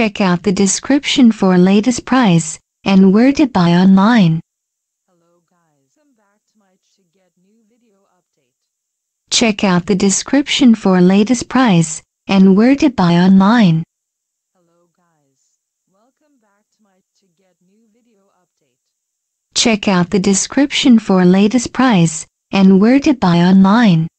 Check out the description for latest price and where to buy online. Hello guys, I'm back to get new video update. Check out the description for latest price and where to buy online. Hello guys, welcome back to get new video update. Check out the description for latest price and where to buy online.